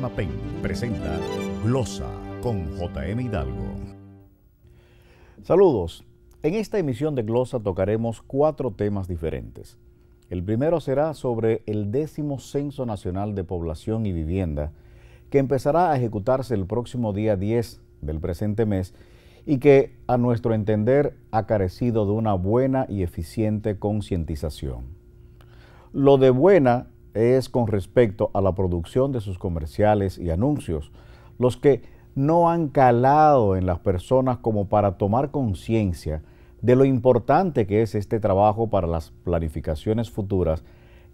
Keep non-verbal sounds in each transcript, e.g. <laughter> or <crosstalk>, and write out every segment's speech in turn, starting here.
Mapen presenta Glosa con JM Hidalgo. Saludos. En esta emisión de Glosa tocaremos cuatro temas diferentes. El primero será sobre el décimo Censo Nacional de Población y Vivienda, que empezará a ejecutarse el próximo día 10 del presente mes y que, a nuestro entender, ha carecido de una buena y eficiente concientización. Lo de buena es con respecto a la producción de sus comerciales y anuncios, los que no han calado en las personas como para tomar conciencia de lo importante que es este trabajo para las planificaciones futuras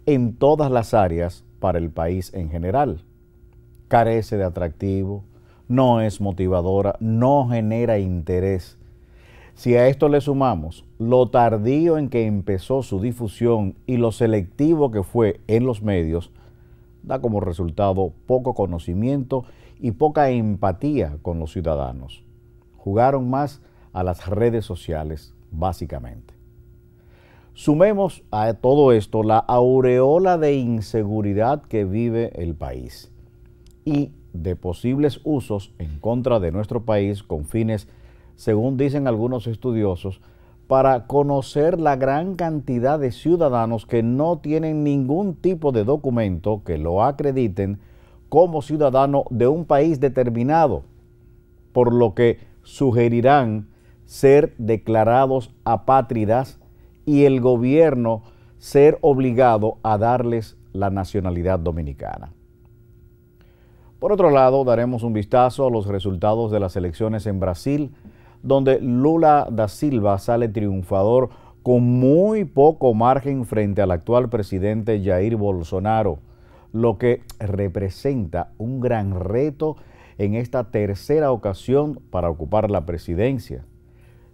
en todas las áreas para el país en general. Carece de atractivo, no es motivadora, no genera interés si a esto le sumamos lo tardío en que empezó su difusión y lo selectivo que fue en los medios, da como resultado poco conocimiento y poca empatía con los ciudadanos. Jugaron más a las redes sociales, básicamente. Sumemos a todo esto la aureola de inseguridad que vive el país y de posibles usos en contra de nuestro país con fines según dicen algunos estudiosos, para conocer la gran cantidad de ciudadanos que no tienen ningún tipo de documento que lo acrediten como ciudadano de un país determinado, por lo que sugerirán ser declarados apátridas y el gobierno ser obligado a darles la nacionalidad dominicana. Por otro lado, daremos un vistazo a los resultados de las elecciones en Brasil, donde Lula da Silva sale triunfador con muy poco margen frente al actual presidente Jair Bolsonaro, lo que representa un gran reto en esta tercera ocasión para ocupar la presidencia,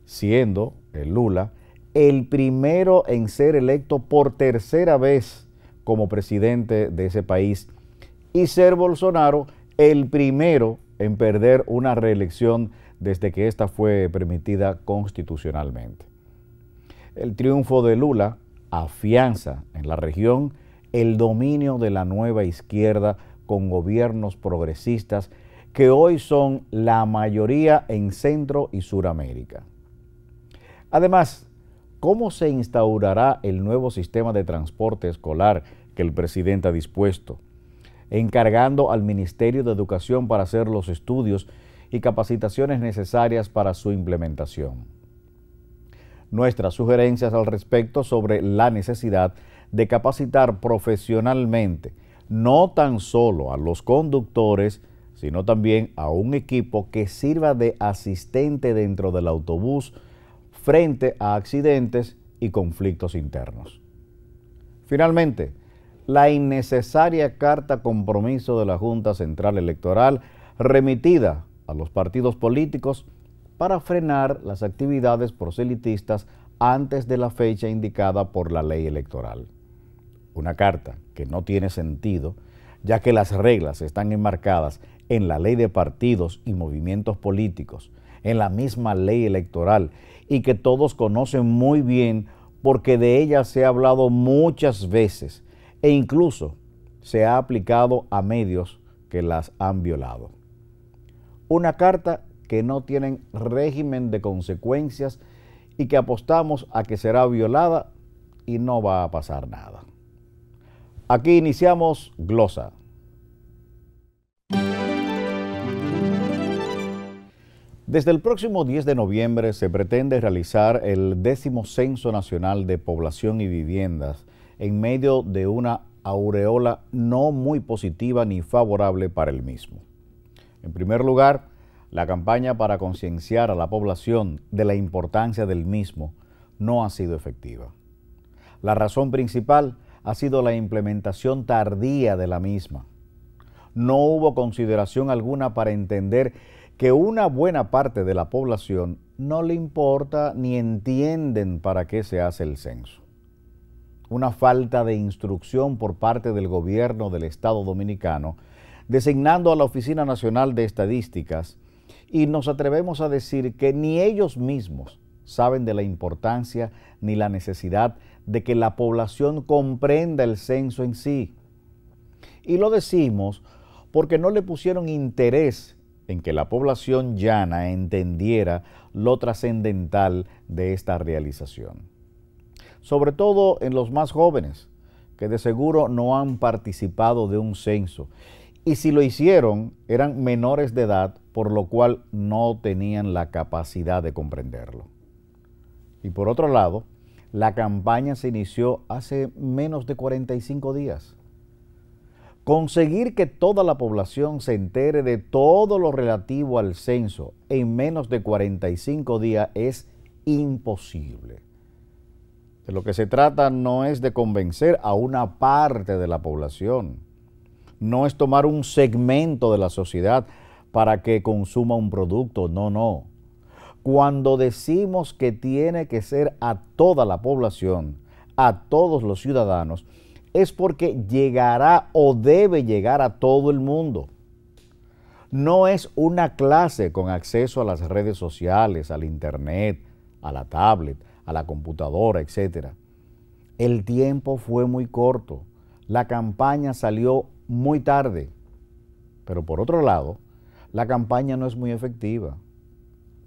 siendo el Lula el primero en ser electo por tercera vez como presidente de ese país y ser Bolsonaro el primero en perder una reelección desde que ésta fue permitida constitucionalmente. El triunfo de Lula afianza en la región el dominio de la nueva izquierda con gobiernos progresistas que hoy son la mayoría en Centro y Suramérica. Además, ¿cómo se instaurará el nuevo sistema de transporte escolar que el presidente ha dispuesto? Encargando al Ministerio de Educación para hacer los estudios y capacitaciones necesarias para su implementación. Nuestras sugerencias al respecto sobre la necesidad de capacitar profesionalmente no tan solo a los conductores, sino también a un equipo que sirva de asistente dentro del autobús frente a accidentes y conflictos internos. Finalmente, la innecesaria carta compromiso de la Junta Central Electoral remitida a los partidos políticos para frenar las actividades proselitistas antes de la fecha indicada por la ley electoral. Una carta que no tiene sentido, ya que las reglas están enmarcadas en la ley de partidos y movimientos políticos, en la misma ley electoral, y que todos conocen muy bien porque de ella se ha hablado muchas veces e incluso se ha aplicado a medios que las han violado. Una carta que no tiene régimen de consecuencias y que apostamos a que será violada y no va a pasar nada. Aquí iniciamos Glosa. Desde el próximo 10 de noviembre se pretende realizar el décimo Censo Nacional de Población y Viviendas en medio de una aureola no muy positiva ni favorable para el mismo. En primer lugar, la campaña para concienciar a la población de la importancia del mismo no ha sido efectiva. La razón principal ha sido la implementación tardía de la misma. No hubo consideración alguna para entender que una buena parte de la población no le importa ni entienden para qué se hace el censo. Una falta de instrucción por parte del gobierno del Estado Dominicano designando a la Oficina Nacional de Estadísticas y nos atrevemos a decir que ni ellos mismos saben de la importancia ni la necesidad de que la población comprenda el censo en sí. Y lo decimos porque no le pusieron interés en que la población llana entendiera lo trascendental de esta realización. Sobre todo en los más jóvenes, que de seguro no han participado de un censo y si lo hicieron eran menores de edad, por lo cual no tenían la capacidad de comprenderlo. Y por otro lado, la campaña se inició hace menos de 45 días. Conseguir que toda la población se entere de todo lo relativo al censo en menos de 45 días es imposible. De lo que se trata no es de convencer a una parte de la población, no es tomar un segmento de la sociedad para que consuma un producto, no, no. Cuando decimos que tiene que ser a toda la población, a todos los ciudadanos, es porque llegará o debe llegar a todo el mundo. No es una clase con acceso a las redes sociales, al internet, a la tablet, a la computadora, etc. El tiempo fue muy corto. La campaña salió muy tarde. Pero por otro lado, la campaña no es muy efectiva.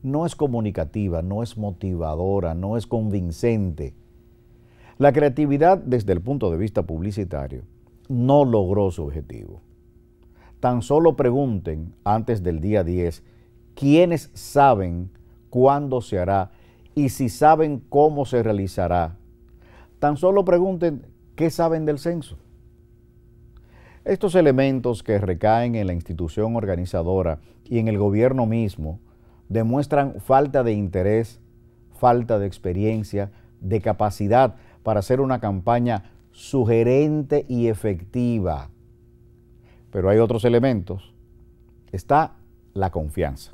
No es comunicativa, no es motivadora, no es convincente. La creatividad desde el punto de vista publicitario no logró su objetivo. Tan solo pregunten antes del día 10 quiénes saben cuándo se hará y si saben cómo se realizará. Tan solo pregunten qué saben del censo. Estos elementos que recaen en la institución organizadora y en el gobierno mismo demuestran falta de interés, falta de experiencia, de capacidad para hacer una campaña sugerente y efectiva. Pero hay otros elementos. Está la confianza.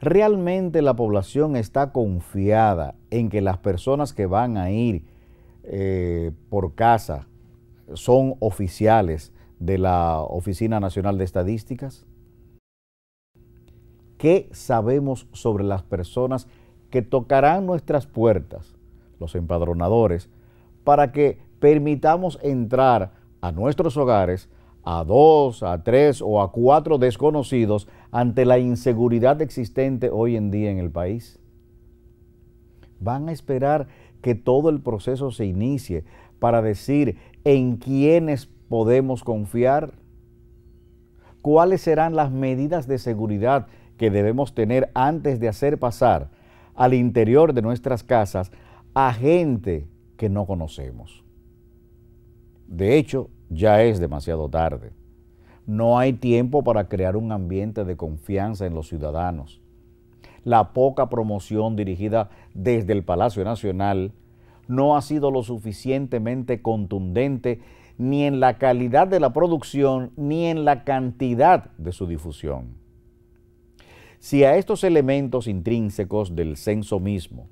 ¿Realmente la población está confiada en que las personas que van a ir eh, por casa, son oficiales de la Oficina Nacional de Estadísticas? ¿Qué sabemos sobre las personas que tocarán nuestras puertas, los empadronadores, para que permitamos entrar a nuestros hogares a dos, a tres o a cuatro desconocidos ante la inseguridad existente hoy en día en el país? ¿Van a esperar que todo el proceso se inicie para decir en quiénes podemos confiar? ¿Cuáles serán las medidas de seguridad que debemos tener antes de hacer pasar al interior de nuestras casas a gente que no conocemos? De hecho, ya es demasiado tarde. No hay tiempo para crear un ambiente de confianza en los ciudadanos. La poca promoción dirigida desde el Palacio Nacional no ha sido lo suficientemente contundente ni en la calidad de la producción ni en la cantidad de su difusión. Si a estos elementos intrínsecos del censo mismo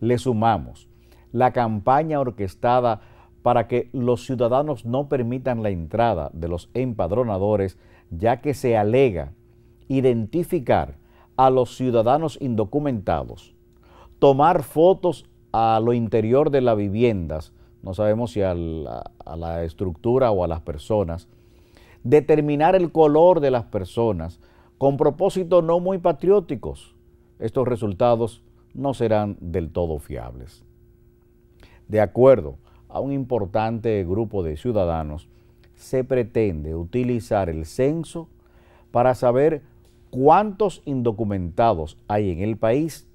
le sumamos la campaña orquestada para que los ciudadanos no permitan la entrada de los empadronadores, ya que se alega identificar a los ciudadanos indocumentados, tomar fotos a lo interior de las viviendas, no sabemos si a la, estructura o a las personas, determinar el color de las personas con propósitos no muy patrióticos, estos resultados no serán del todo fiables. De acuerdo a un importante grupo de ciudadanos, se pretende utilizar el censo para saber cuántos indocumentados hay en el país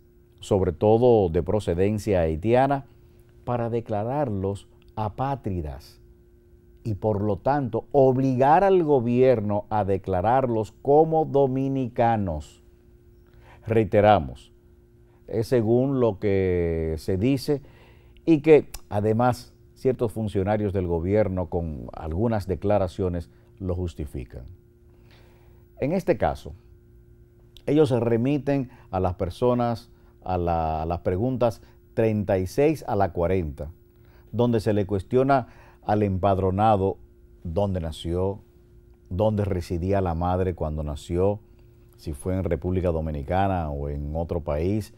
sobre todo de procedencia haitiana, para declararlos apátridas y por lo tanto obligar al gobierno a declararlos como dominicanos. Reiteramos, es según lo que se dice y que además ciertos funcionarios del gobierno con algunas declaraciones lo justifican. En este caso, ellos se remiten a las personas a, las preguntas 36 a la 40, donde se le cuestiona al empadronado dónde nació, dónde residía la madre cuando nació, si fue en República Dominicana o en otro país,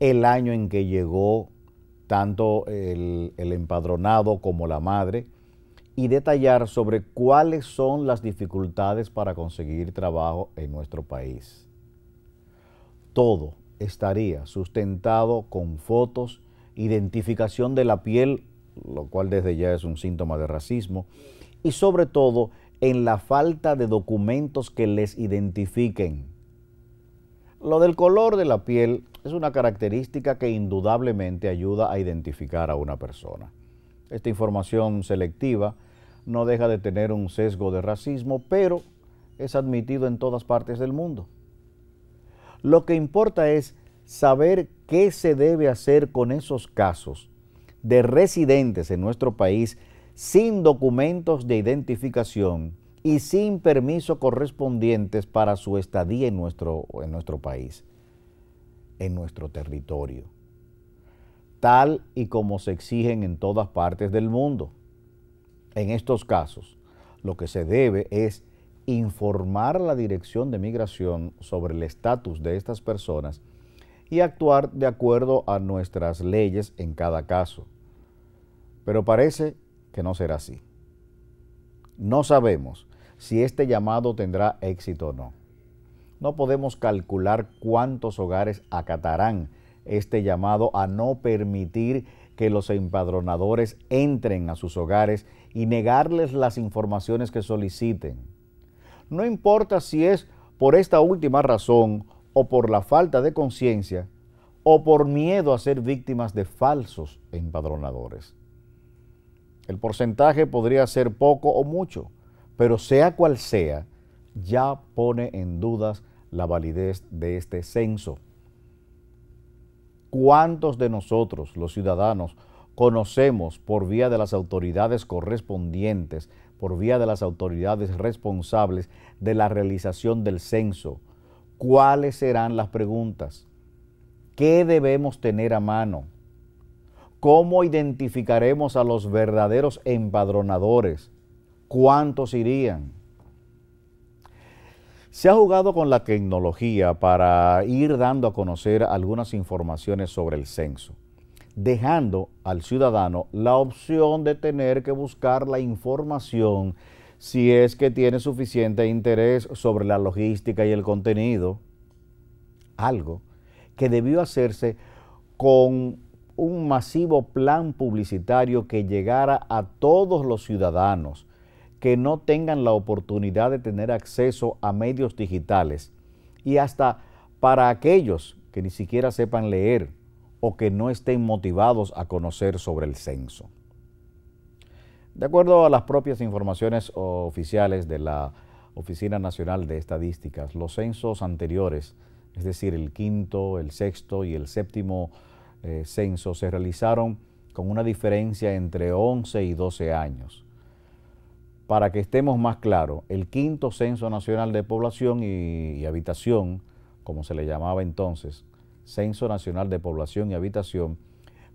el año en que llegó tanto el, el, empadronado como la madre y detallar sobre cuáles son las dificultades para conseguir trabajo en nuestro país. Todo estaría sustentado con fotos, identificación de la piel, lo cual desde ya es un síntoma de racismo, y sobre todo en la falta de documentos que les identifiquen. Lo del color de la piel es una característica que indudablemente ayuda a identificar a una persona. Esta información selectiva no deja de tener un sesgo de racismo, pero es admitido en todas partes del mundo. Lo que importa es saber qué se debe hacer con esos casos de residentes en nuestro país sin documentos de identificación y sin permiso correspondientes para su estadía en nuestro, en nuestro país, en nuestro territorio, tal y como se exigen en todas partes del mundo. En estos casos, lo que se debe es informar a la Dirección de Migración sobre el estatus de estas personas y actuar de acuerdo a nuestras leyes en cada caso. Pero parece que no será así. No sabemos si este llamado tendrá éxito o no. No podemos calcular cuántos hogares acatarán este llamado a no permitir que los empadronadores entren a sus hogares y negarles las informaciones que soliciten no importa si es por esta última razón o por la falta de conciencia o por miedo a ser víctimas de falsos empadronadores. El porcentaje podría ser poco o mucho, pero sea cual sea, ya pone en dudas la validez de este censo. ¿Cuántos de nosotros, los ciudadanos, conocemos por vía de las autoridades correspondientes por vía de las autoridades responsables de la realización del censo. ¿Cuáles serán las preguntas? ¿Qué debemos tener a mano? ¿Cómo identificaremos a los verdaderos empadronadores? ¿Cuántos irían? Se ha jugado con la tecnología para ir dando a conocer algunas informaciones sobre el censo dejando al ciudadano la opción de tener que buscar la información si es que tiene suficiente interés sobre la logística y el contenido. Algo que debió hacerse con un masivo plan publicitario que llegara a todos los ciudadanos que no tengan la oportunidad de tener acceso a medios digitales y hasta para aquellos que ni siquiera sepan leer o que no estén motivados a conocer sobre el censo. De acuerdo a las propias informaciones oficiales de la Oficina Nacional de Estadísticas, los censos anteriores, es decir, el quinto, el sexto y el séptimo eh, censo, se realizaron con una diferencia entre 11 y 12 años. Para que estemos más claros, el quinto Censo Nacional de Población y Habitación, como se le llamaba entonces, Censo Nacional de Población y Habitación,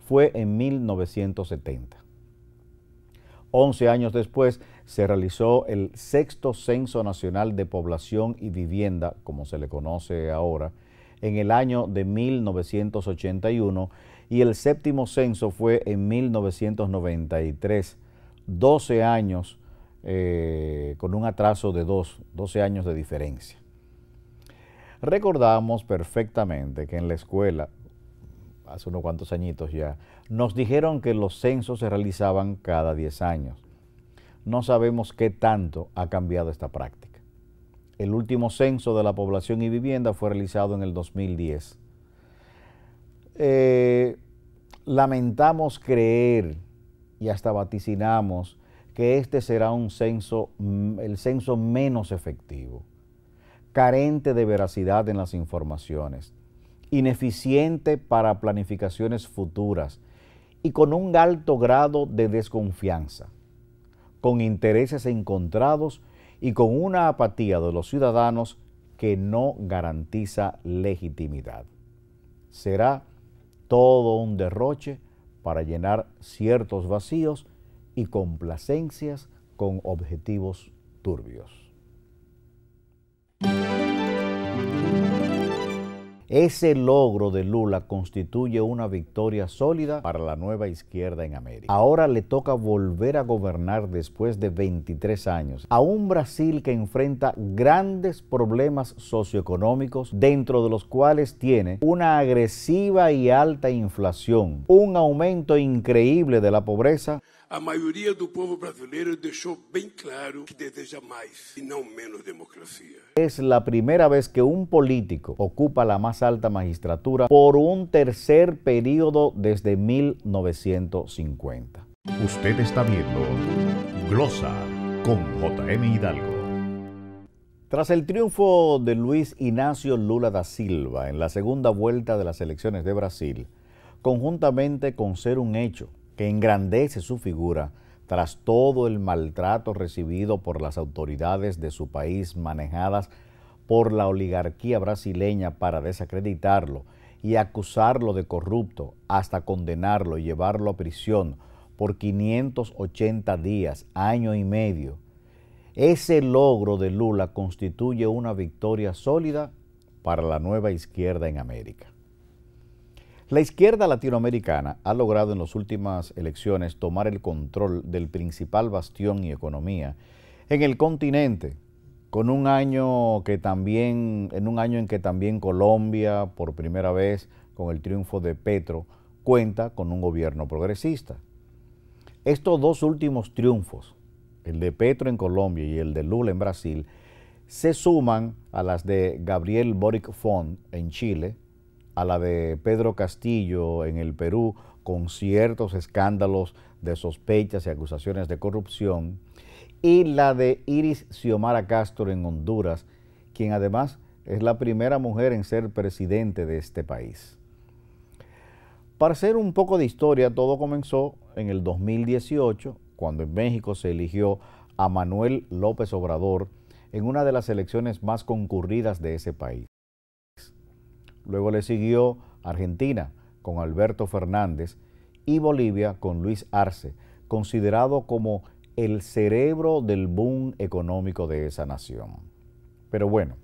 fue en 1970. Once años después se realizó el sexto Censo Nacional de Población y Vivienda, como se le conoce ahora, en el año de 1981 y el séptimo censo fue en 1993, 12 años eh, con un atraso de dos, 12 años de diferencia. Recordamos perfectamente que en la escuela, hace unos cuantos añitos ya, nos dijeron que los censos se realizaban cada 10 años. No sabemos qué tanto ha cambiado esta práctica. El último censo de la población y vivienda fue realizado en el 2010. Eh, lamentamos creer y hasta vaticinamos que este será un censo, el censo menos efectivo carente de veracidad en las informaciones, ineficiente para planificaciones futuras y con un alto grado de desconfianza, con intereses encontrados y con una apatía de los ciudadanos que no garantiza legitimidad. Será todo un derroche para llenar ciertos vacíos y complacencias con objetivos turbios. Ese logro de Lula constituye una victoria sólida para la nueva izquierda en América. Ahora le toca volver a gobernar después de 23 años a un Brasil que enfrenta grandes problemas socioeconómicos, dentro de los cuales tiene una agresiva y alta inflación, un aumento increíble de la pobreza, a maioria do povo brasileiro deixou bem claro que deseja mais y e no menos democracia. Es la primera vez que un político ocupa la más alta magistratura por un tercer periodo desde 1950. Usted está viendo Glosa con JM Hidalgo. Tras el triunfo de Luis Ignacio Lula da Silva en la segunda vuelta de las elecciones de Brasil, conjuntamente con ser un hecho que engrandece su figura tras todo el maltrato recibido por las autoridades de su país manejadas por la oligarquía brasileña para desacreditarlo y acusarlo de corrupto hasta condenarlo y llevarlo a prisión por 580 días, año y medio. Ese logro de Lula constituye una victoria sólida para la nueva izquierda en América. La izquierda latinoamericana ha logrado en las últimas elecciones tomar el control del principal bastión y economía en el continente, con un año que también, en un año en que también Colombia, por primera vez, con el triunfo de Petro, cuenta con un gobierno progresista. Estos dos últimos triunfos, el de Petro en Colombia y el de Lula en Brasil, se suman a las de Gabriel Boric Font en Chile, a la de Pedro Castillo en el Perú con ciertos escándalos de sospechas y acusaciones de corrupción, y la de Iris Xiomara Castro en Honduras, quien además es la primera mujer en ser presidente de este país. Para hacer un poco de historia, todo comenzó en el 2018, cuando en México se eligió a Manuel López Obrador en una de las elecciones más concurridas de ese país. Luego le siguió Argentina con Alberto Fernández y Bolivia con Luis Arce, considerado como el cerebro del boom económico de esa nación. Pero bueno,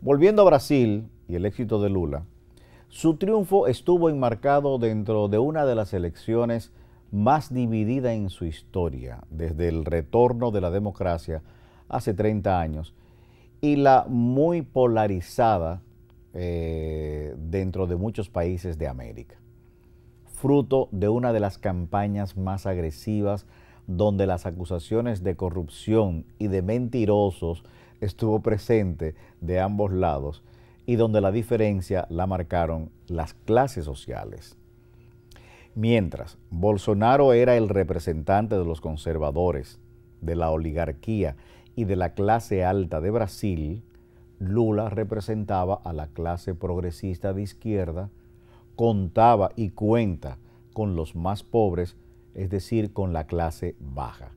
volviendo a Brasil y el éxito de Lula, su triunfo estuvo enmarcado dentro de una de las elecciones más dividida en su historia, desde el retorno de la democracia hace 30 años, y la muy polarizada eh, dentro de muchos países de América, fruto de una de las campañas más agresivas donde las acusaciones de corrupción y de mentirosos estuvo presente de ambos lados y donde la diferencia la marcaron las clases sociales. Mientras Bolsonaro era el representante de los conservadores, de la oligarquía y de la clase alta de Brasil, Lula representaba a la clase progresista de izquierda, contaba y cuenta con los más pobres, es decir, con la clase baja.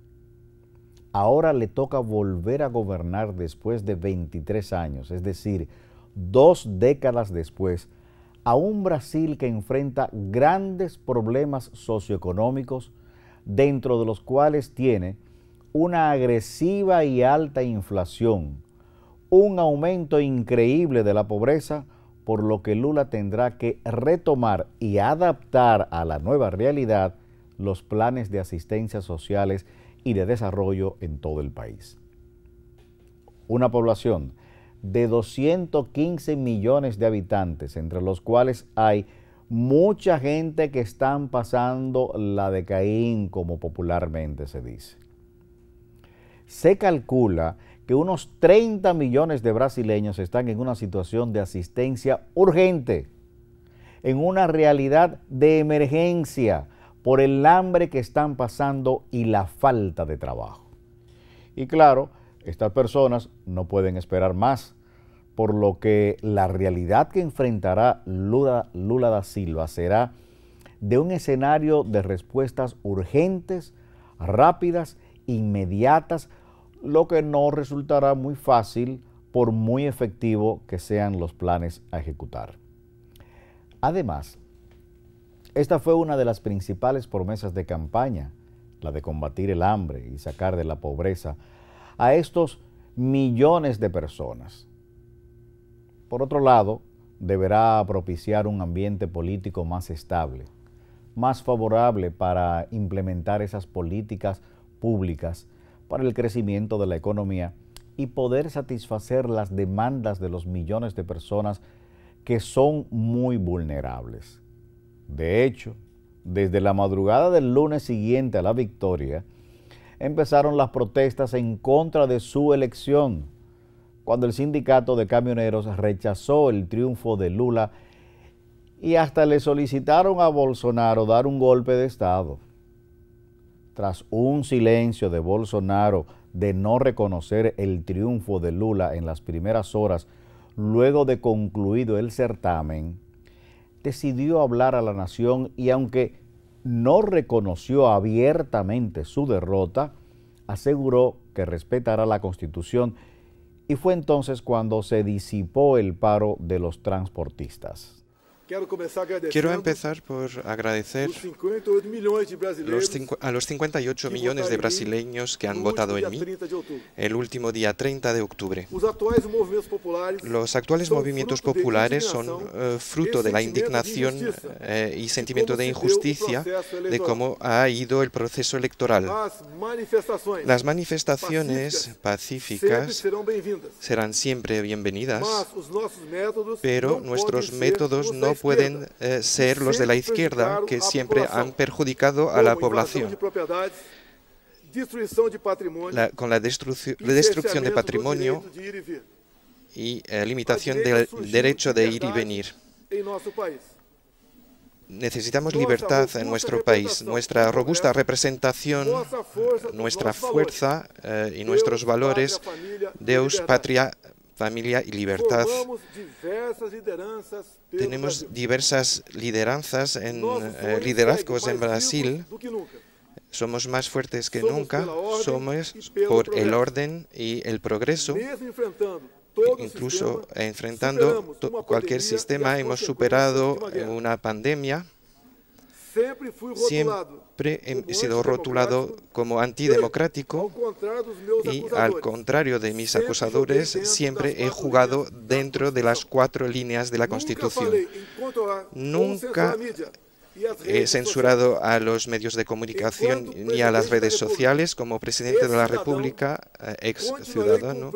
Ahora le toca volver a gobernar después de 23 años, es decir, dos décadas después, a un Brasil que enfrenta grandes problemas socioeconómicos, dentro de los cuales tiene una agresiva y alta inflación, un aumento increíble de la pobreza, por lo que Lula tendrá que retomar y adaptar a la nueva realidad los planes de asistencia sociales y de desarrollo en todo el país. Una población de 215 millones de habitantes, entre los cuales hay mucha gente que están pasando la de Caín, como popularmente se dice. Se calcula que unos 30 millones de brasileños están en una situación de asistencia urgente, en una realidad de emergencia por el hambre que están pasando y la falta de trabajo. Y claro, estas personas no pueden esperar más, por lo que la realidad que enfrentará Lula, Lula da Silva será de un escenario de respuestas urgentes, rápidas, inmediatas lo que no resultará muy fácil por muy efectivo que sean los planes a ejecutar. Además, esta fue una de las principales promesas de campaña, la de combatir el hambre y sacar de la pobreza a estos millones de personas. Por otro lado, deberá propiciar un ambiente político más estable, más favorable para implementar esas políticas públicas para el crecimiento de la economía y poder satisfacer las demandas de los millones de personas que son muy vulnerables. De hecho, desde la madrugada del lunes siguiente a la victoria, empezaron las protestas en contra de su elección, cuando el sindicato de camioneros rechazó el triunfo de Lula y hasta le solicitaron a Bolsonaro dar un golpe de Estado tras un silencio de Bolsonaro de no reconocer el triunfo de Lula en las primeras horas, luego de concluido el certamen, decidió hablar a la nación y aunque no reconoció abiertamente su derrota, aseguró que respetará la constitución y fue entonces cuando se disipó el paro de los transportistas. Quiero empezar por agradecer e a los 58 millones de em brasileños que han votado en mí el último día 30 de octubre. Los actuales movimientos populares son eh, fruto de la indignación eh, y sentimiento de injusticia de cómo ha ido el proceso electoral. Las manifestaciones pacíficas serán siempre bienvenidas, pero nuestros métodos no pueden eh, ser los de la izquierda, que siempre han perjudicado a la población. con la destrucción, destrucción de patrimonio y eh, limitación del derecho de ir y venir. Necesitamos libertad en nuestro país, nuestra robusta representación, nuestra fuerza y nuestros valores, eh, Deus, patria, familia y libertad. Tenemos diversas lideranzas en eh, liderazgos en Brasil. Somos más fuertes que nunca. Somos por el orden y el progreso. Incluso enfrentando cualquier e sistema, hemos superado una pandemia siempre he sido rotulado como antidemocrático y al contrario de mis acusadores, siempre he jugado dentro de las cuatro líneas de la Constitución. Nunca he censurado a los medios de comunicación ni a las redes sociales. Como presidente de la República, eh, ex ciudadano,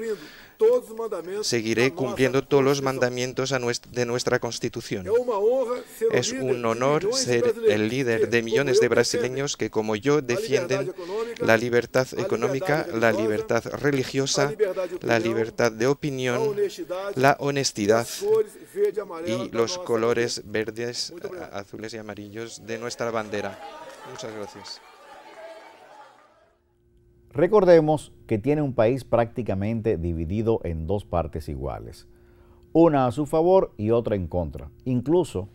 Seguiré cumpliendo todos los mandamientos de nuestra Constitución. Es un honor ser el líder de millones de brasileños que, como yo, defienden la libertad económica, la libertad religiosa, la libertad de opinión, la honestidad y los colores verdes, azules y amarillos de nuestra bandera. Muchas gracias. Recordemos que tiene un país prácticamente dividido en dos partes iguales, una a su favor y otra en contra, incluso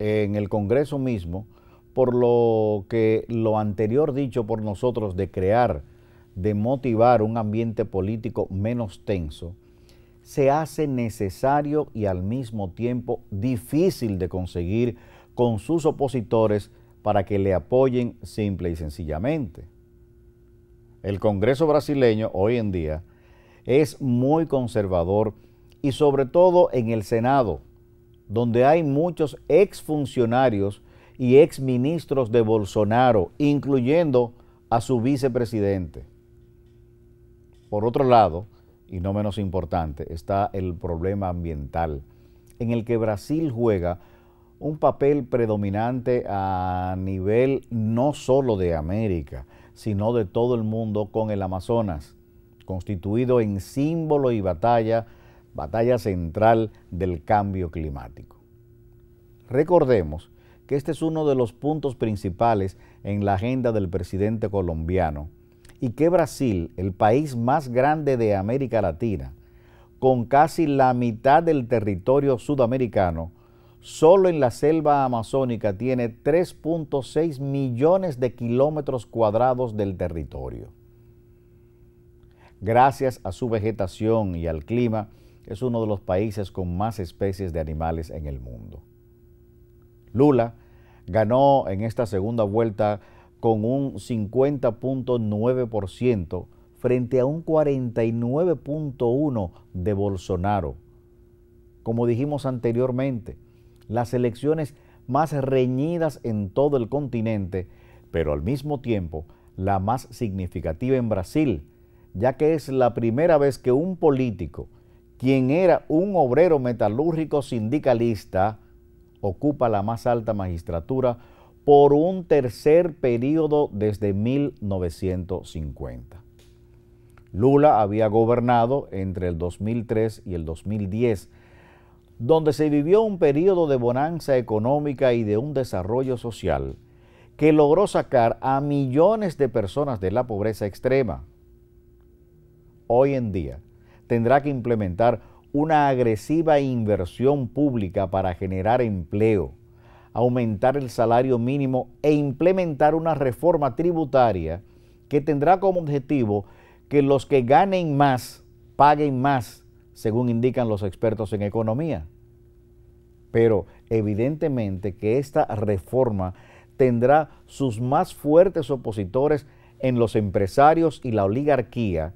en el Congreso mismo, por lo que lo anterior dicho por nosotros de crear, de motivar un ambiente político menos tenso, se hace necesario y al mismo tiempo difícil de conseguir con sus opositores para que le apoyen simple y sencillamente. El Congreso brasileño hoy en día es muy conservador y sobre todo en el Senado, donde hay muchos exfuncionarios y exministros de Bolsonaro, incluyendo a su vicepresidente. Por otro lado, y no menos importante, está el problema ambiental, en el que Brasil juega un papel predominante a nivel no solo de América, sino de todo el mundo con el Amazonas, constituido en símbolo y batalla, batalla central del cambio climático. Recordemos que este es uno de los puntos principales en la agenda del presidente colombiano y que Brasil, el país más grande de América Latina, con casi la mitad del territorio sudamericano, solo en la selva amazónica tiene 3.6 millones de kilómetros cuadrados del territorio. Gracias a su vegetación y al clima, es uno de los países con más especies de animales en el mundo. Lula ganó en esta segunda vuelta con un 50.9% frente a un 49.1% de Bolsonaro. Como dijimos anteriormente, las elecciones más reñidas en todo el continente, pero al mismo tiempo la más significativa en Brasil, ya que es la primera vez que un político, quien era un obrero metalúrgico sindicalista, ocupa la más alta magistratura por un tercer periodo desde 1950. Lula había gobernado entre el 2003 y el 2010 donde se vivió un periodo de bonanza económica y de un desarrollo social que logró sacar a millones de personas de la pobreza extrema. Hoy en día tendrá que implementar una agresiva inversión pública para generar empleo, aumentar el salario mínimo e implementar una reforma tributaria que tendrá como objetivo que los que ganen más paguen más según indican los expertos en economía. Pero evidentemente que esta reforma tendrá sus más fuertes opositores en los empresarios y la oligarquía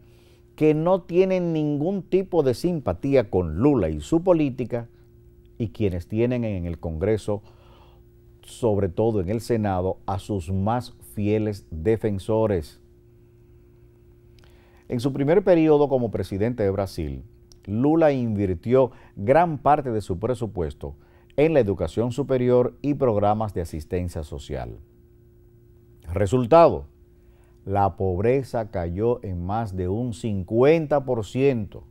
que no tienen ningún tipo de simpatía con Lula y su política y quienes tienen en el Congreso, sobre todo en el Senado, a sus más fieles defensores. En su primer periodo como presidente de Brasil, Lula invirtió gran parte de su presupuesto en la educación superior y programas de asistencia social. Resultado, la pobreza cayó en más de un 50%.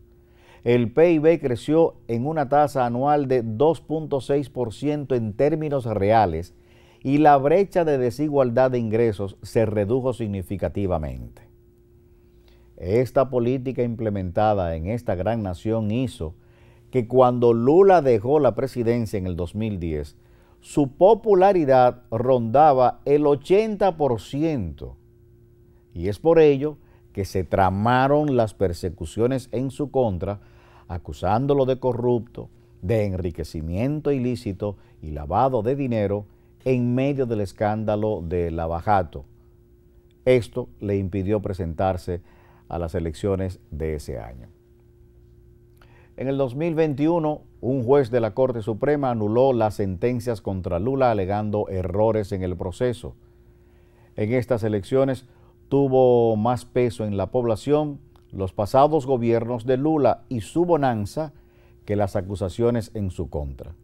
El PIB creció en una tasa anual de 2.6% en términos reales y la brecha de desigualdad de ingresos se redujo significativamente. Esta política implementada en esta gran nación hizo que cuando Lula dejó la presidencia en el 2010, su popularidad rondaba el 80%. Y es por ello que se tramaron las persecuciones en su contra, acusándolo de corrupto, de enriquecimiento ilícito y lavado de dinero en medio del escándalo de Lavajato. Esto le impidió presentarse a las elecciones de ese año. En el 2021, un juez de la Corte Suprema anuló las sentencias contra Lula alegando errores en el proceso. En estas elecciones tuvo más peso en la población los pasados gobiernos de Lula y su bonanza que las acusaciones en su contra.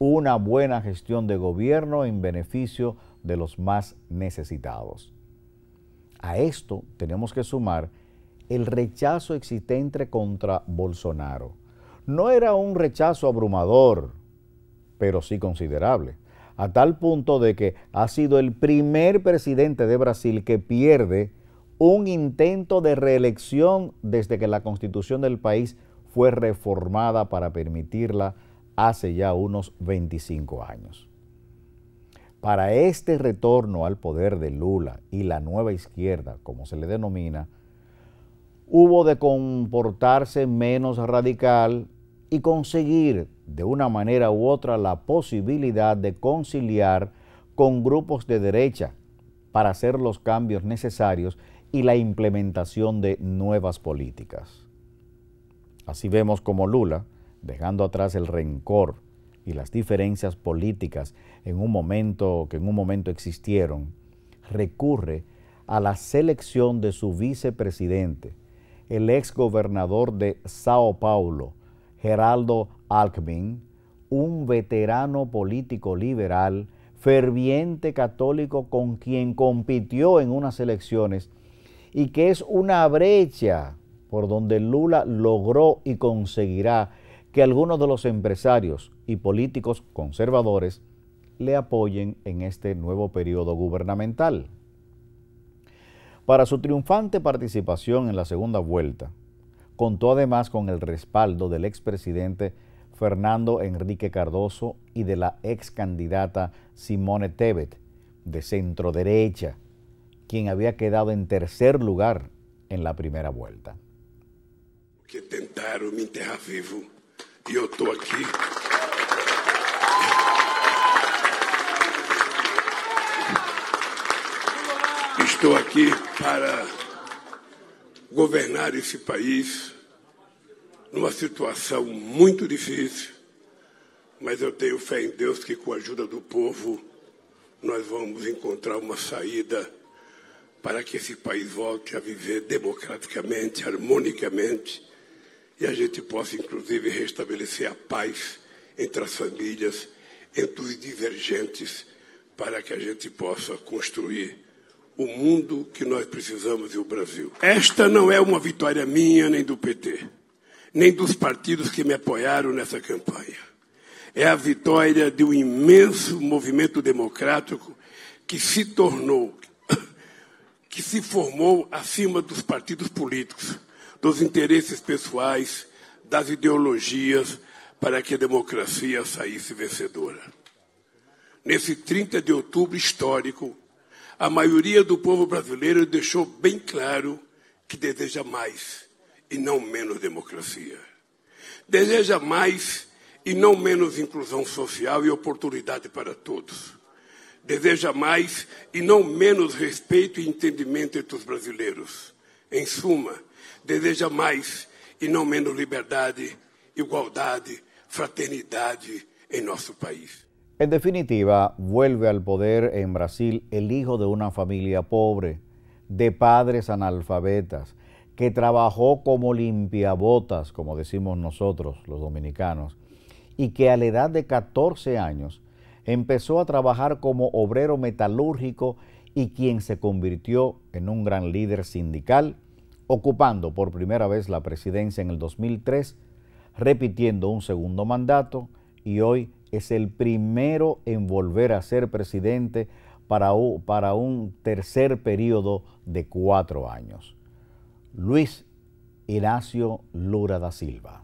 Una buena gestión de gobierno en beneficio de los más necesitados. A esto tenemos que sumar el rechazo existente contra Bolsonaro. No era un rechazo abrumador, pero sí considerable, a tal punto de que ha sido el primer presidente de Brasil que pierde un intento de reelección desde que la constitución del país fue reformada para permitirla hace ya unos 25 años. Para este retorno al poder de Lula y la nueva izquierda, como se le denomina, hubo de comportarse menos radical y conseguir de una manera u otra la posibilidad de conciliar con grupos de derecha para hacer los cambios necesarios y la implementación de nuevas políticas. Así vemos como Lula, dejando atrás el rencor y las diferencias políticas en un momento que en un momento existieron, recurre a la selección de su vicepresidente, el exgobernador de Sao Paulo, Geraldo Alckmin, un veterano político liberal, ferviente católico con quien compitió en unas elecciones y que es una brecha por donde Lula logró y conseguirá algunos de los empresarios y políticos conservadores le apoyen en este nuevo periodo gubernamental. Para su triunfante participación en la segunda vuelta, contó además con el respaldo del expresidente Fernando Enrique Cardoso y de la ex candidata Simone Tebet, de centro derecha, quien había quedado en tercer lugar en la primera vuelta. Que tentaron E eu estou aqui. Estou aqui para governar esse país numa situação muito difícil, mas eu tenho fé em Deus que, com a ajuda do povo, nós vamos encontrar uma saída para que esse país volte a viver democraticamente, harmonicamente e a gente possa, inclusive, restabelecer a paz entre as famílias, entre os divergentes, para que a gente possa construir o mundo que nós precisamos e o Brasil. Esta não é uma vitória minha nem do PT, nem dos partidos que me apoiaram nessa campanha. É a vitória de um imenso movimento democrático que se tornou, <coughs> que se formou acima dos partidos políticos dos interesses pessoais, das ideologias, para que a democracia saísse vencedora. Nesse 30 de outubro histórico, a maioria do povo brasileiro deixou bem claro que deseja mais e não menos democracia. Deseja mais e não menos inclusão social e oportunidade para todos. Deseja mais e não menos respeito e entendimento entre os brasileiros En em suma, deseja mais e no menos liberdade, igualdad, fraternidad en em nuestro país. En definitiva, vuelve al poder en Brasil el hijo de una familia pobre, de padres analfabetas, que trabajó como limpiabotas, como decimos nosotros los dominicanos, y que a la edad de 14 años empezó a trabajar como obrero metalúrgico y quien se convirtió en un gran líder sindical, ocupando por primera vez la presidencia en el 2003, repitiendo un segundo mandato y hoy es el primero en volver a ser presidente para, para un tercer periodo de cuatro años. Luis Ignacio Lura da Silva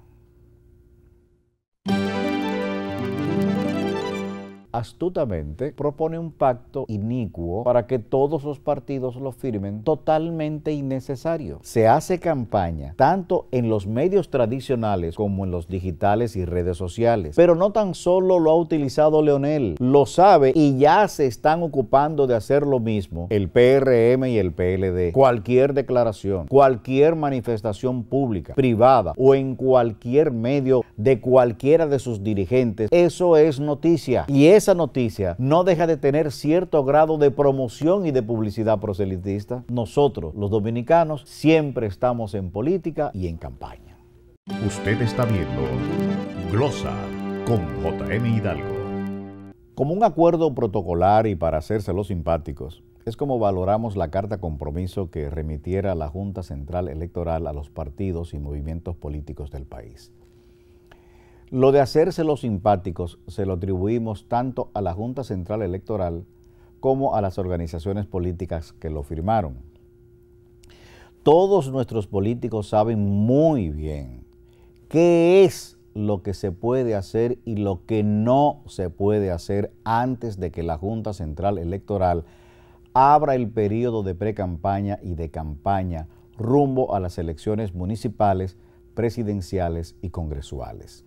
astutamente propone un pacto inicuo para que todos los partidos lo firmen totalmente innecesario. Se hace campaña tanto en los medios tradicionales como en los digitales y redes sociales. Pero no tan solo lo ha utilizado Leonel, lo sabe y ya se están ocupando de hacer lo mismo el PRM y el PLD. Cualquier declaración, cualquier manifestación pública, privada o en cualquier medio de cualquiera de sus dirigentes, eso es noticia y es esa noticia no deja de tener cierto grado de promoción y de publicidad proselitista, nosotros, los dominicanos, siempre estamos en política y en campaña. Usted está viendo Glosa con JM Hidalgo. Como un acuerdo protocolar y para hacérselo simpáticos, es como valoramos la carta compromiso que remitiera la Junta Central Electoral a los partidos y movimientos políticos del país. Lo de hacerse los simpáticos se lo atribuimos tanto a la Junta Central Electoral como a las organizaciones políticas que lo firmaron. Todos nuestros políticos saben muy bien qué es lo que se puede hacer y lo que no se puede hacer antes de que la Junta Central Electoral abra el periodo de pre-campaña y de campaña rumbo a las elecciones municipales, presidenciales y congresuales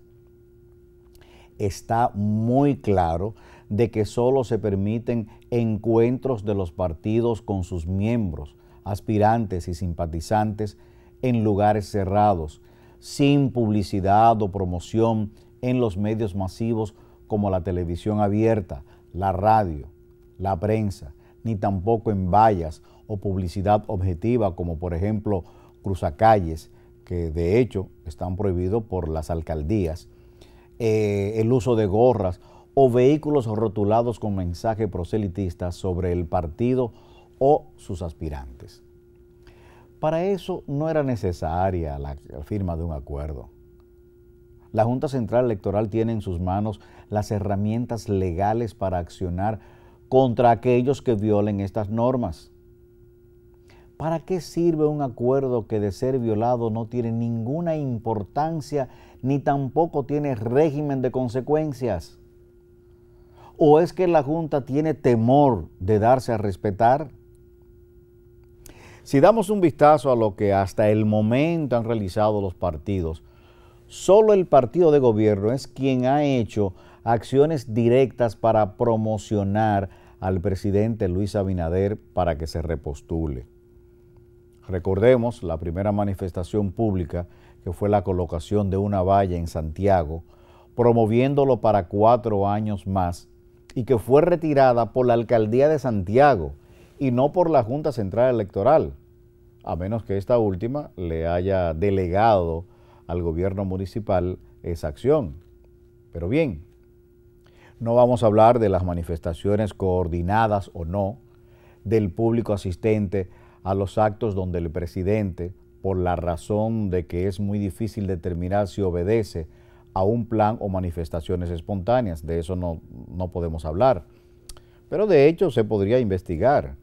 está muy claro de que solo se permiten encuentros de los partidos con sus miembros, aspirantes y simpatizantes en lugares cerrados, sin publicidad o promoción en los medios masivos como la televisión abierta, la radio, la prensa, ni tampoco en vallas o publicidad objetiva como por ejemplo cruzacalles, que de hecho están prohibidos por las alcaldías eh, el uso de gorras o vehículos rotulados con mensaje proselitista sobre el partido o sus aspirantes. Para eso no era necesaria la firma de un acuerdo. La Junta Central Electoral tiene en sus manos las herramientas legales para accionar contra aquellos que violen estas normas. ¿Para qué sirve un acuerdo que de ser violado no tiene ninguna importancia ni tampoco tiene régimen de consecuencias? ¿O es que la Junta tiene temor de darse a respetar? Si damos un vistazo a lo que hasta el momento han realizado los partidos, solo el partido de gobierno es quien ha hecho acciones directas para promocionar al presidente Luis Abinader para que se repostule. Recordemos la primera manifestación pública que fue la colocación de una valla en Santiago, promoviéndolo para cuatro años más y que fue retirada por la Alcaldía de Santiago y no por la Junta Central Electoral, a menos que esta última le haya delegado al gobierno municipal esa acción. Pero bien, no vamos a hablar de las manifestaciones coordinadas o no del público asistente a los actos donde el presidente por la razón de que es muy difícil determinar si obedece a un plan o manifestaciones espontáneas. De eso no, podemos hablar. Pero de hecho se podría investigar.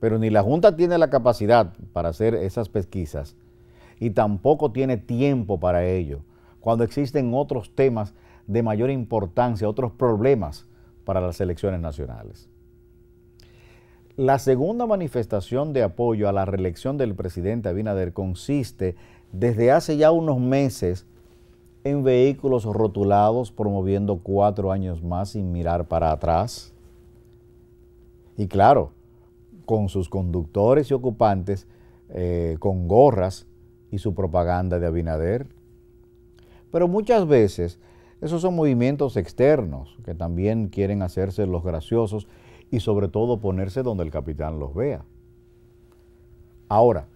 Pero ni la Junta tiene la capacidad para hacer esas pesquisas y tampoco tiene tiempo para ello, cuando existen otros temas de mayor importancia, otros problemas para las elecciones nacionales. La segunda manifestación de apoyo a la reelección del presidente Abinader consiste desde hace ya unos meses en vehículos rotulados promoviendo cuatro años más sin mirar para atrás. Y claro, con sus conductores y ocupantes eh, con gorras y su propaganda de Abinader. Pero muchas veces esos son movimientos externos que también quieren hacerse los graciosos y sobre todo ponerse donde el capitán los vea. Ahora,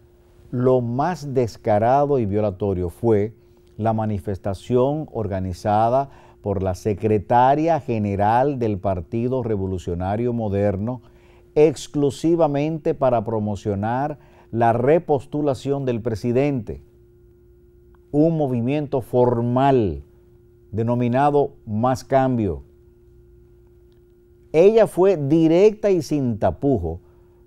lo más descarado y violatorio fue la manifestación organizada por la secretaria general del Partido Revolucionario Moderno exclusivamente para promocionar la repostulación del presidente, un movimiento formal denominado Más Cambio, ella fue directa y sin tapujo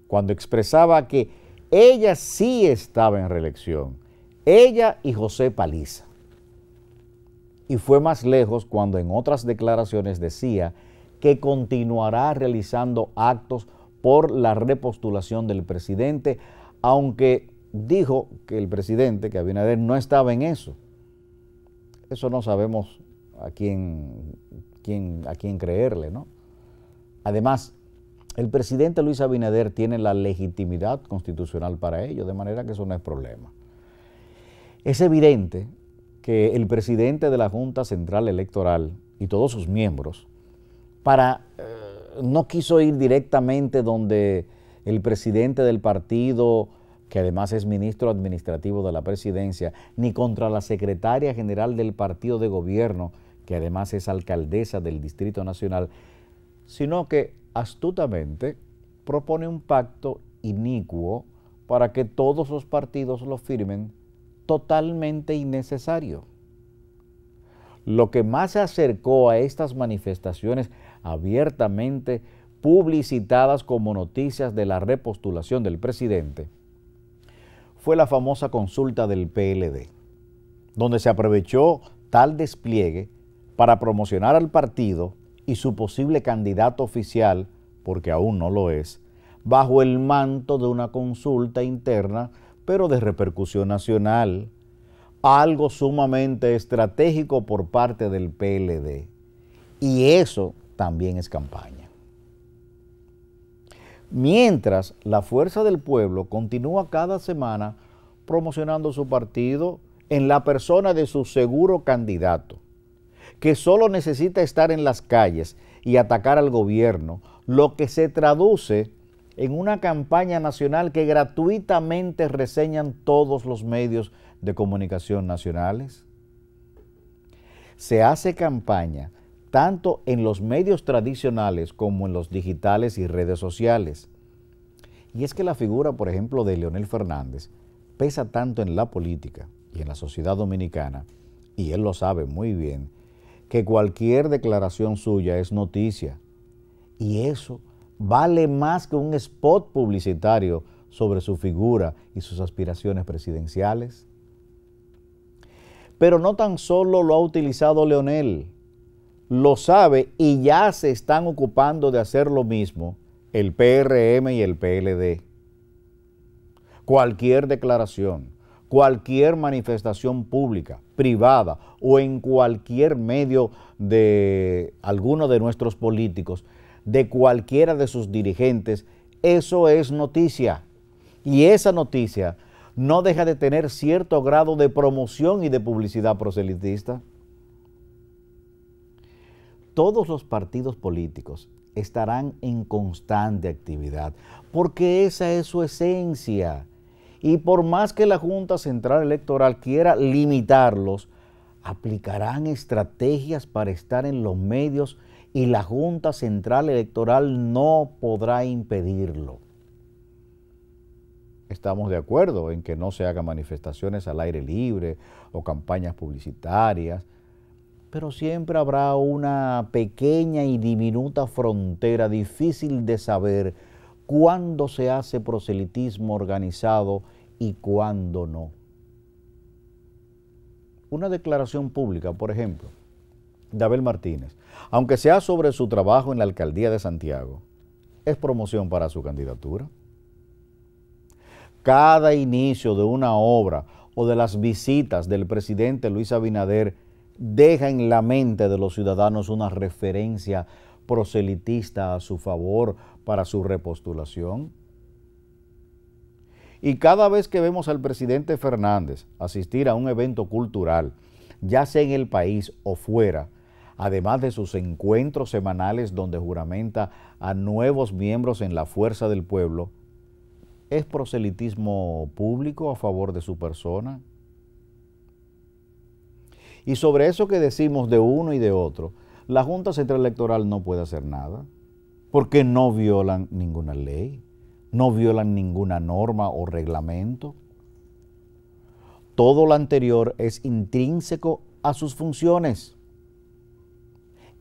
cuando expresaba que ella sí estaba en reelección, ella y José Paliza. Y fue más lejos cuando en otras declaraciones decía que continuará realizando actos por la repostulación del presidente, aunque dijo que el presidente, que Abinader, no estaba en eso. Eso no sabemos a quién, a quién creerle, ¿no? Además, el presidente Luis Abinader tiene la legitimidad constitucional para ello, de manera que eso no es problema. Es evidente que el presidente de la Junta Central Electoral y todos sus miembros, para, eh, no quiso ir directamente donde el presidente del partido, que además es ministro administrativo de la presidencia, ni contra la secretaria general del partido de gobierno, que además es alcaldesa del Distrito Nacional, sino que astutamente propone un pacto inicuo para que todos los partidos lo firmen totalmente innecesario. Lo que más se acercó a estas manifestaciones abiertamente publicitadas como noticias de la repostulación del presidente fue la famosa consulta del PLD, donde se aprovechó tal despliegue para promocionar al partido y su posible candidato oficial, porque aún no lo es, bajo el manto de una consulta interna, pero de repercusión nacional, algo sumamente estratégico por parte del PLD. Y eso también es campaña. Mientras la Fuerza del Pueblo continúa cada semana promocionando su partido en la persona de su seguro candidato, que solo necesita estar en las calles y atacar al gobierno, lo que se traduce en una campaña nacional que gratuitamente reseñan todos los medios de comunicación nacionales? Se hace campaña tanto en los medios tradicionales como en los digitales y redes sociales. Y es que la figura, por ejemplo, de Leonel Fernández pesa tanto en la política y en la sociedad dominicana, y él lo sabe muy bien, que cualquier declaración suya es noticia. Y eso vale más que un spot publicitario sobre su figura y sus aspiraciones presidenciales. Pero no tan solo lo ha utilizado Leonel, lo sabe y ya se están ocupando de hacer lo mismo el PRM y el PLD. Cualquier declaración, cualquier manifestación pública, privada o en cualquier medio de alguno de nuestros políticos, de cualquiera de sus dirigentes, eso es noticia. Y esa noticia no deja de tener cierto grado de promoción y de publicidad proselitista. Todos los partidos políticos estarán en constante actividad, porque esa es su esencia y por más que la Junta Central Electoral quiera limitarlos, aplicarán estrategias para estar en los medios y la Junta Central Electoral no podrá impedirlo. Estamos de acuerdo en que no se hagan manifestaciones al aire libre o campañas publicitarias, pero siempre habrá una pequeña y diminuta frontera difícil de saber cuándo se hace proselitismo organizado y cuándo no. Una declaración pública, por ejemplo, de Abel Martínez, aunque sea sobre su trabajo en la alcaldía de Santiago, es promoción para su candidatura. Cada inicio de una obra o de las visitas del presidente Luis Abinader deja en la mente de los ciudadanos una referencia proselitista a su favor para su repostulación. Y cada vez que vemos al presidente Fernández asistir a un evento cultural, ya sea en el país o fuera, además de sus encuentros semanales donde juramenta a nuevos miembros en la fuerza del pueblo, ¿es proselitismo público a favor de su persona? Y sobre eso que decimos de uno y de otro, la Junta Central Electoral no puede hacer nada, porque no violan ninguna ley no violan ninguna norma o reglamento. Todo lo anterior es intrínseco a sus funciones.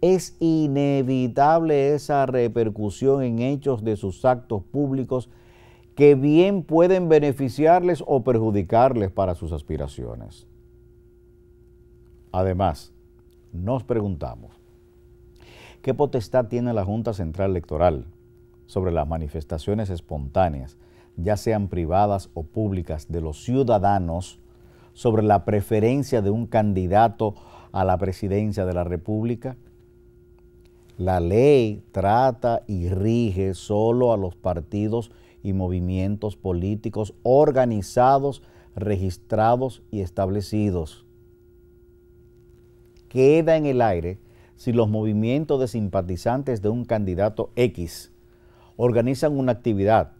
Es inevitable esa repercusión en hechos de sus actos públicos que bien pueden beneficiarles o perjudicarles para sus aspiraciones. Además, nos preguntamos, ¿qué potestad tiene la Junta Central Electoral sobre las manifestaciones espontáneas, ya sean privadas o públicas, de los ciudadanos sobre la preferencia de un candidato a la presidencia de la República? La ley trata y rige solo a los partidos y movimientos políticos organizados, registrados y establecidos. Queda en el aire si los movimientos de simpatizantes de un candidato X organizan una actividad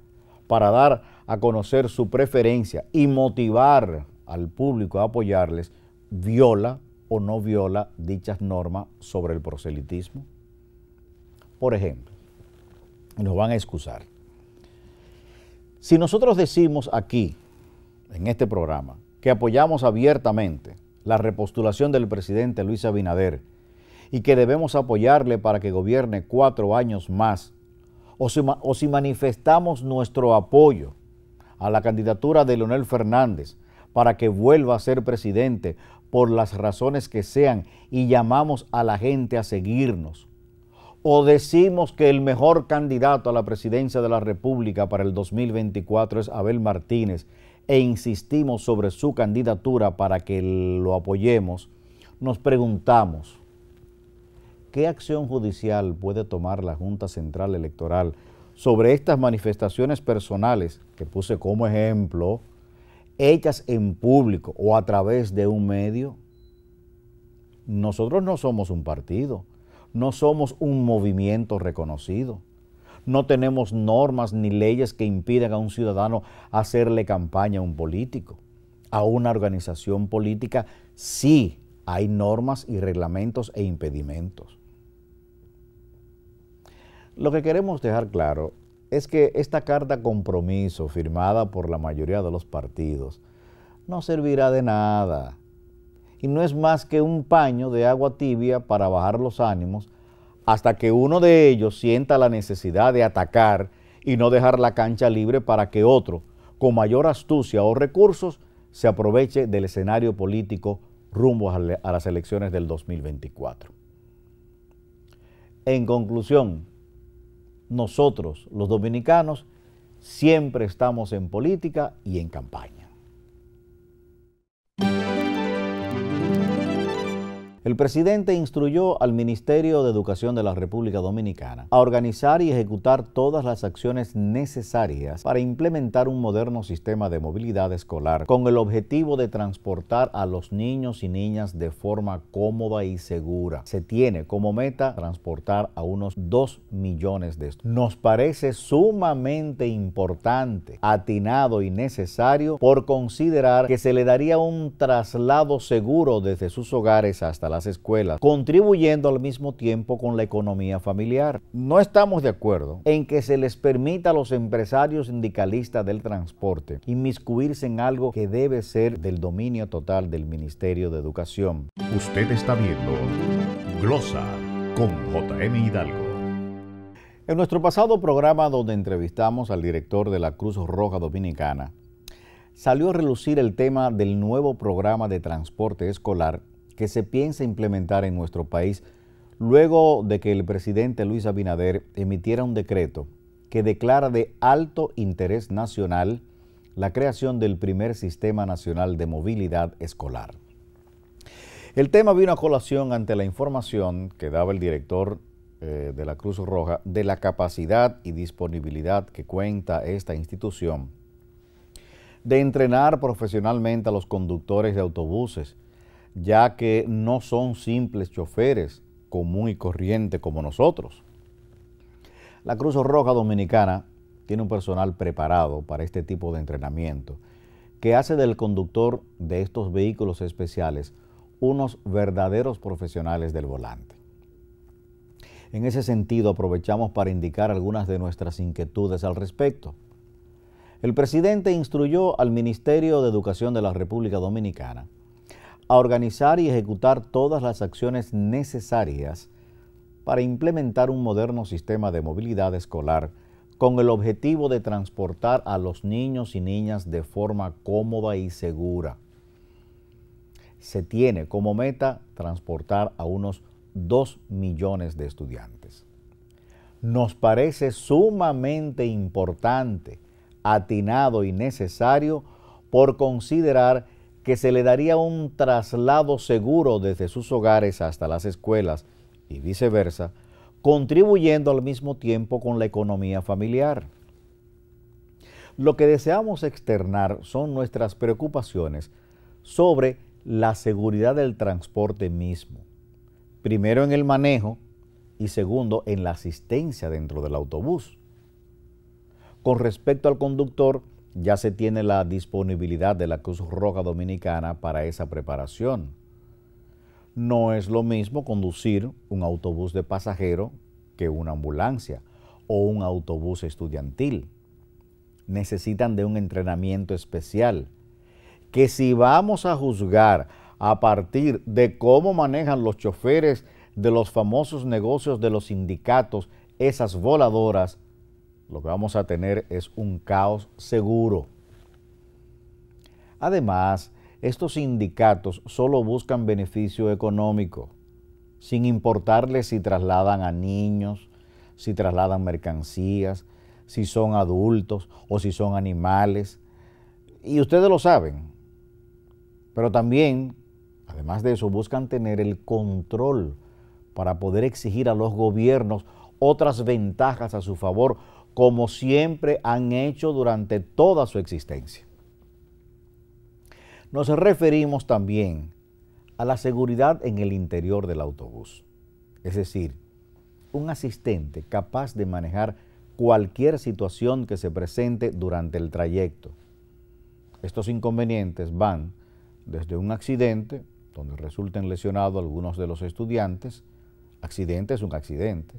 para dar a conocer su preferencia y motivar al público a apoyarles, viola o no viola dichas normas sobre el proselitismo? Por ejemplo, nos van a excusar. Si nosotros decimos aquí, en este programa, que apoyamos abiertamente la repostulación del presidente Luis Abinader y que debemos apoyarle para que gobierne cuatro años más o si, manifestamos nuestro apoyo a la candidatura de Leonel Fernández para que vuelva a ser presidente por las razones que sean y llamamos a la gente a seguirnos. O decimos que el mejor candidato a la presidencia de la República para el 2024 es Abel Martínez e insistimos sobre su candidatura para que lo apoyemos, nos preguntamos, ¿qué acción judicial puede tomar la Junta Central Electoral sobre estas manifestaciones personales que puse como ejemplo, hechas en público o a través de un medio? Nosotros no somos un partido, no somos un movimiento reconocido. No tenemos normas ni leyes que impidan a un ciudadano hacerle campaña a un político. A una organización política sí hay normas y reglamentos e impedimentos. Lo que queremos dejar claro es que esta carta compromiso firmada por la mayoría de los partidos no servirá de nada y no es más que un paño de agua tibia para bajar los ánimos hasta que uno de ellos sienta la necesidad de atacar y no dejar la cancha libre para que otro, con mayor astucia o recursos, se aproveche del escenario político rumbo a las elecciones del 2024. En conclusión, nosotros los dominicanos siempre estamos en política y en campaña. El presidente instruyó al Ministerio de Educación de la República Dominicana a organizar y ejecutar todas las acciones necesarias para implementar un moderno sistema de movilidad escolar con el objetivo de transportar a los niños y niñas de forma cómoda y segura. Se tiene como meta transportar a unos 2 millones de estudiantes. Nos parece sumamente importante, atinado y necesario por considerar que se le daría un traslado seguro desde sus hogares hasta la las escuelas, contribuyendo al mismo tiempo con la economía familiar. No estamos de acuerdo en que se les permita a los empresarios sindicalistas del transporte inmiscuirse en algo que debe ser del dominio total del Ministerio de Educación. Usted está viendo Glosa con JM Hidalgo. En nuestro pasado programa donde entrevistamos al director de la Cruz Roja Dominicana, salió a relucir el tema del nuevo programa de transporte escolar que se piensa implementar en nuestro país luego de que el presidente Luis Abinader emitiera un decreto que declara de alto interés nacional la creación del primer Sistema Nacional de Movilidad Escolar. El tema vino a colación ante la información que daba el director eh, de la Cruz Roja de la capacidad y disponibilidad que cuenta esta institución de entrenar profesionalmente a los conductores de autobuses, ya que no son simples choferes común y corriente como nosotros. La Cruz Roja Dominicana tiene un personal preparado para este tipo de entrenamiento que hace del conductor de estos vehículos especiales unos verdaderos profesionales del volante. En ese sentido, aprovechamos para indicar algunas de nuestras inquietudes al respecto. El presidente instruyó al Ministerio de Educación de la República Dominicana a organizar y ejecutar todas las acciones necesarias para implementar un moderno sistema de movilidad escolar con el objetivo de transportar a los niños y niñas de forma cómoda y segura. Se tiene como meta transportar a unos 2 millones de estudiantes. Nos parece sumamente importante, atinado y necesario por considerar que se le daría un traslado seguro desde sus hogares hasta las escuelas y viceversa, contribuyendo al mismo tiempo con la economía familiar. Lo que deseamos externar son nuestras preocupaciones sobre la seguridad del transporte mismo, primero en el manejo y segundo en la asistencia dentro del autobús. Con respecto al conductor, ya se tiene la disponibilidad de la Cruz Roja Dominicana para esa preparación. No es lo mismo conducir un autobús de pasajero que una ambulancia o un autobús estudiantil. Necesitan de un entrenamiento especial que si vamos a juzgar a partir de cómo manejan los choferes de los famosos negocios de los sindicatos, esas voladoras, lo que vamos a tener es un caos seguro. Además, estos sindicatos solo buscan beneficio económico, sin importarles si trasladan a niños, si trasladan mercancías, si son adultos o si son animales. Y ustedes lo saben. Pero también, además de eso, buscan tener el control para poder exigir a los gobiernos otras ventajas a su favor como siempre han hecho durante toda su existencia. Nos referimos también a la seguridad en el interior del autobús, es decir, un asistente capaz de manejar cualquier situación que se presente durante el trayecto. Estos inconvenientes van desde un accidente, donde resulten lesionados algunos de los estudiantes, accidente es un accidente,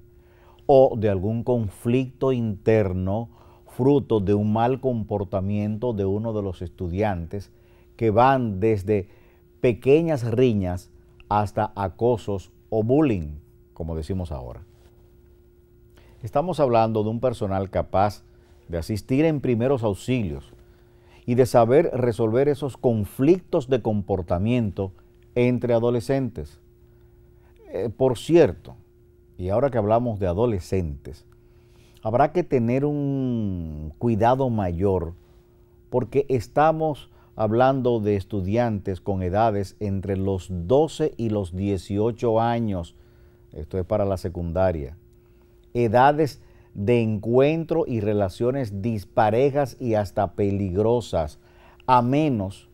o de algún conflicto interno fruto de un mal comportamiento de uno de los estudiantes que van desde pequeñas riñas hasta acosos o bullying, como decimos ahora. Estamos hablando de un personal capaz de asistir en primeros auxilios y de saber resolver esos conflictos de comportamiento entre adolescentes. Eh, por cierto, y ahora que hablamos de adolescentes, habrá que tener un cuidado mayor porque estamos hablando de estudiantes con edades entre los 12 y los 18 años, esto es para la secundaria, edades de encuentro y relaciones disparejas y hasta peligrosas, a menos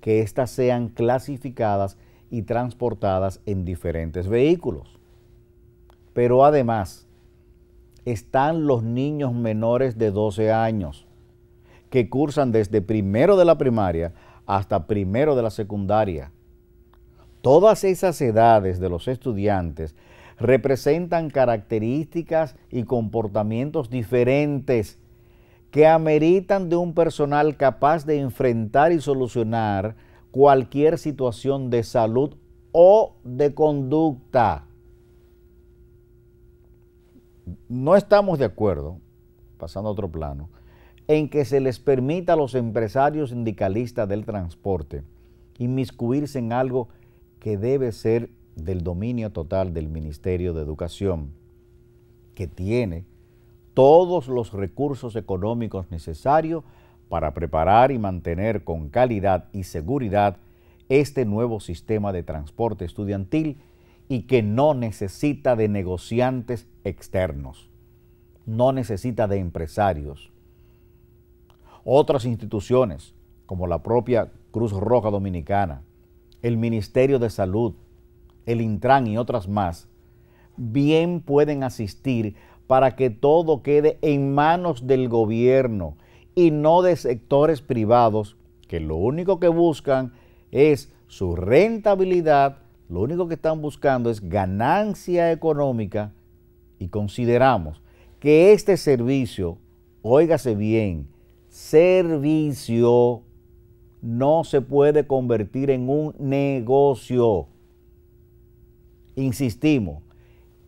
que éstas sean clasificadas y transportadas en diferentes vehículos. Pero además están los niños menores de 12 años que cursan desde primero de la primaria hasta primero de la secundaria. Todas esas edades de los estudiantes representan características y comportamientos diferentes que ameritan de un personal capaz de enfrentar y solucionar cualquier situación de salud o de conducta no estamos de acuerdo, pasando a otro plano, en que se les permita a los empresarios sindicalistas del transporte inmiscuirse en algo que debe ser del dominio total del Ministerio de Educación, que tiene todos los recursos económicos necesarios para preparar y mantener con calidad y seguridad este nuevo sistema de transporte estudiantil y que no necesita de negociantes externos, no necesita de empresarios. Otras instituciones, como la propia Cruz Roja Dominicana, el Ministerio de Salud, el Intran y otras más, bien pueden asistir para que todo quede en manos del gobierno y no de sectores privados que lo único que buscan es su rentabilidad lo único que están buscando es ganancia económica y consideramos que este servicio, óigase bien, servicio no se puede convertir en un negocio. Insistimos,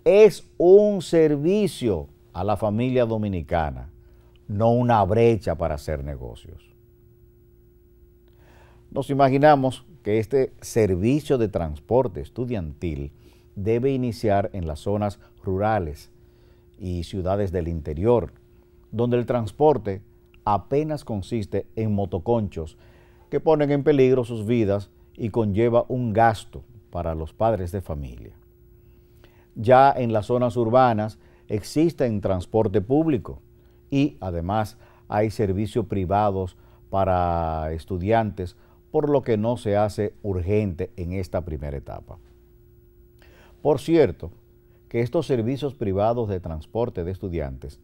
es un servicio a la familia dominicana, no una brecha para hacer negocios. Nos imaginamos que este servicio de transporte estudiantil debe iniciar en las zonas rurales y ciudades del interior, donde el transporte apenas consiste en motoconchos que ponen en peligro sus vidas y conlleva un gasto para los padres de familia. Ya en las zonas urbanas existen transporte público y además hay servicios privados para estudiantes por lo que no se hace urgente en esta primera etapa. Por cierto, que estos servicios privados de transporte de estudiantes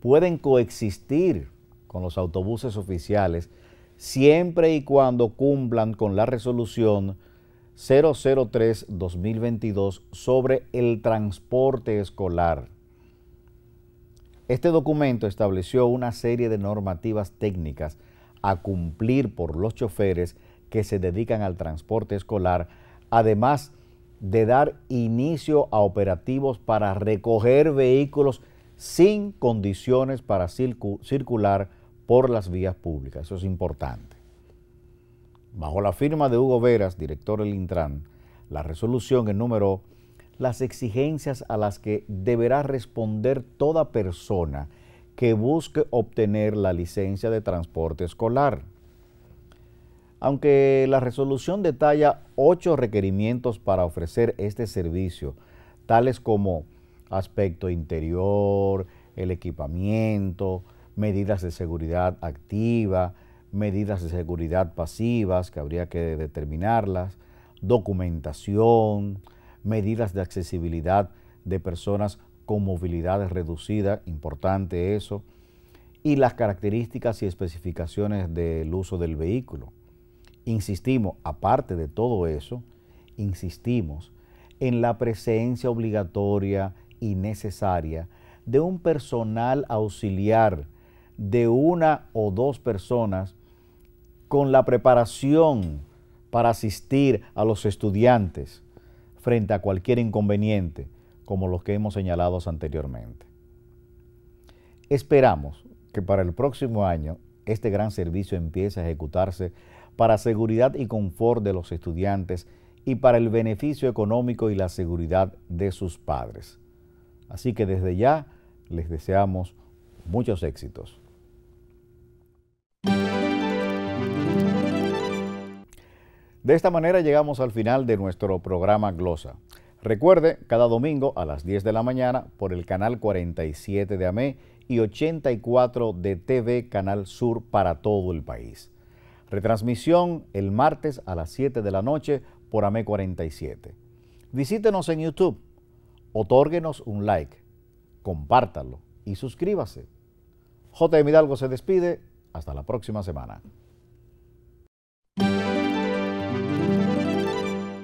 pueden coexistir con los autobuses oficiales siempre y cuando cumplan con la resolución 003-2022 sobre el transporte escolar. Este documento estableció una serie de normativas técnicas a cumplir por los choferes que se dedican al transporte escolar, además de dar inicio a operativos para recoger vehículos sin condiciones para circular por las vías públicas. Eso es importante. Bajo la firma de Hugo Veras, director del Intran, la resolución enumeró las exigencias a las que deberá responder toda persona que busque obtener la licencia de transporte escolar. Aunque la resolución detalla ocho requerimientos para ofrecer este servicio, tales como aspecto interior, el equipamiento, medidas de seguridad activa, medidas de seguridad pasivas, que habría que determinarlas, documentación, medidas de accesibilidad de personas con movilidad reducida, importante eso, y las características y especificaciones del uso del vehículo. Insistimos, aparte de todo eso, insistimos en la presencia obligatoria y necesaria de un personal auxiliar de una o dos personas con la preparación para asistir a los estudiantes frente a cualquier inconveniente como los que hemos señalado anteriormente. Esperamos que para el próximo año este gran servicio empiece a ejecutarse para seguridad y confort de los estudiantes y para el beneficio económico y la seguridad de sus padres. Así que desde ya les deseamos muchos éxitos. De esta manera llegamos al final de nuestro programa Glosa. Recuerde, cada domingo a las 10 de la mañana por el canal 47 de AME y 84 de TV Canal Sur para todo el país. Retransmisión el martes a las 7 de la noche por AME 47. Visítenos en YouTube, otórguenos un like, compártalo y suscríbase. J. Hidalgo se despide. Hasta la próxima semana.